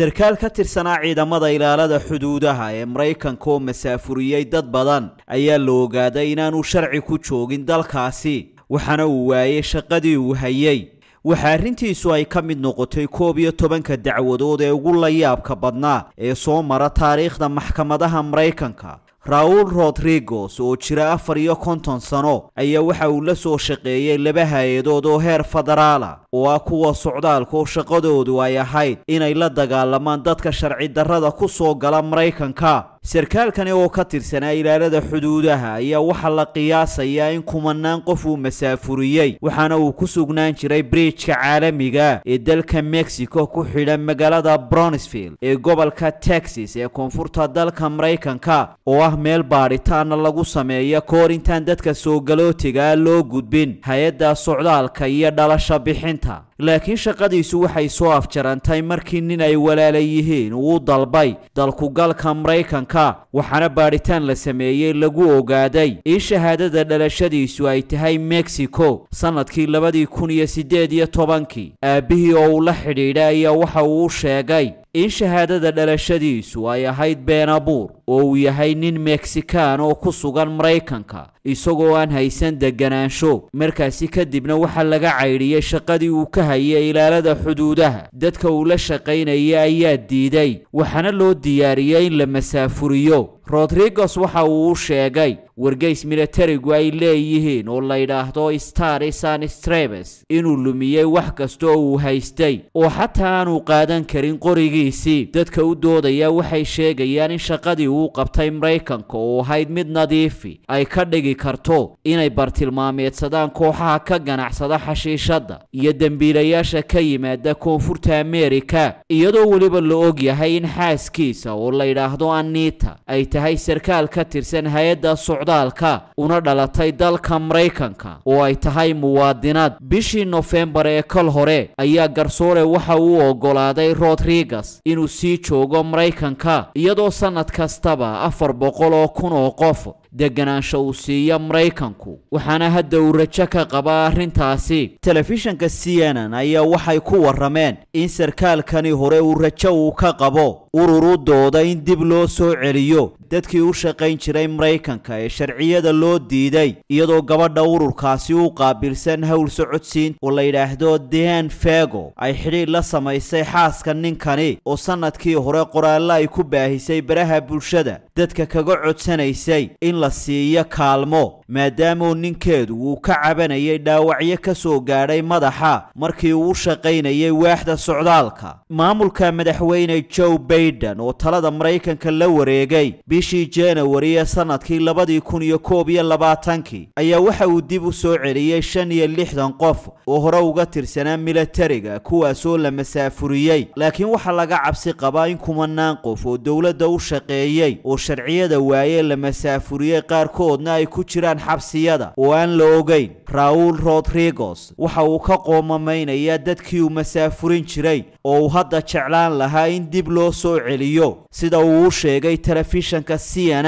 sarkaal ka tirsanaa ciidamada ilaalada xuduudaha ee maraykanka oo masaafuriyey dad badan ayaa la ogaaday inaanuu sharci ku joogin dalkaasi waxaana uu waayey shaqadii uu hayey waxa arrintiisu ay ka mid noqotay koob iyo tobanka dacwadood ee ugu layaabka badnaa ee soo mara taariikhda maxkamadaha maraykanka raul rodrigos oo jira afar iyo konton sano ayaa waxa uu la soo shaqeeyey laba hay-adood oo heer federaala oo ah kuwa socdaalka oo shaqadoodu ay ahayd inay la dagaalamaan dadka sharci darrada ku soo gala maraykanka sarkaalkani oo ka tirsanaa ilaalada xuduudaha ayaa waxaa la qiyaasayaa in kumanaan qof uu masaafuriyey waxaana uu ku sugnaan jiray briijka caalamiga ah ee dalka mexico ku xidha magaalada brownsvill ee gobolka texas ee koonfurta dalka maraykanka oo ah meel baadhitaana lagu sameeya koor intaan dadka soo soogalotigaa loo gudbin hay-adda socdaalka iyo dhalasho bixinta laakiin shaqadiisu waxay soo afjarantay markii nin ay walaala yihiin uu dalbay dalkugalka maraykanka waxaana baadhitaan la sameeyey lagu ogaaday in shahaadada dhalashadiisu ay tahay mexico sannadkii labadii kun iyo siddeed iyo tobankii aabbihii oo uu la xidhiidha ayaa waxa uu sheegay in shahaadada dhalashadiisu ay ahayd been abuur oo uu yahay nin mexikan oo ku sugan maraykanka isagoo aan haysan deganaansho markaasi kadibna waxaa laga caydhiyey shaqadii uu ka hayay ilaalada xuduudaha dadka uu la shaqaynaya ayaa diiday waxaana loo diyaariyey in la masaafuriyo rodrigos waxa uu u sheegay wargeys militarigu ay leeyihiin oo la yidhaahdo starisan strebes inuu lumiyey wax kasta oo uu haystay oo xataa aanu qaadan karin qorigiisii dadka u doodaya waxay sheegayaan in shaqadii uu qabtay maraykanka oo ahayd mid nadiifi ay ka dhigi karto inay bartilmaameedsadaan kooxaha ka ganacsada xashiishadda iyo dembiilayaasha ka yimaada koonfurta amerika iyadoo weliba la og yahay in xaaskiisa oo la yidhaahdo anita ay tahay sarkaal ka tirsan hay-adda socdaalka una dhalatay dalka maraykanka oo ay tahay muwaadinaad bishii nofembar ee kal hore ayaa garsoore waxa uu oggolaaday rodrigas inuu sii joogo maraykanka iyadoo sannad kasta boqolkiisaba afar boqol oo kun oo qof deganaansho uu siiyo maraykanku waxaana hadda uu rajo ka qabaa arrintaasi telefishinka c n n ayaa waxay ku warrameen in sarkaalkani hore uu rajo uu ka qabo urur u dooda in dib loo soo celiyo dadkii u shaqayn jiray maraykanka ee sharciyada loo diiday iyadoo gabadha ururkaasi u qaabilsan hawl socodsiin oo la yidhaahdo dean fego ay xidhiir la samaysay xaaska ninkani oo sannadkii hore qoraallo ay ku baahisay baraha bulshada dadka kaga codsanaysay in la siiyo kaalmo maadaamauu ninkeedu wuu ka cabanayay dhaawacyo ka soo gaadhay madaxa markii uu shaqaynayay waaxda socdaalka maamulka madaxweyne joe baiden oo talada maraykanka la wareegay bishii janawari ee sannadkii labadii kun iyo koob iyo labaatankii ayaa waxa uu dib u soo celiyey shan iyo lixdan qof oo hore uga tirsanaa milatariga kuwaasoo la masaafuriyey laakiin waxaa laga cabsi qabaa in kumanaan qof oo dowladda u shaqeeyey oo sharciyada waaye la masaafuriyey qaarkoodna ay ku jiraan xabsiyada oo aan la ogayn raul rodrigos waxa uu ka qoomamaynayaa dadkii uu masaafurin jiray oo uu hadda jeclaan lahaa in dib loo soo celiyo sida uu u sheegay telefishanka c n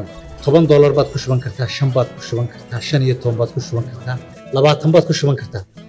n toban doolar baad ku shuban kartaa shan baad ku shuban kartaa shan iyo toban baad ku shuban kartaa labaatan baad ku shuban kartaa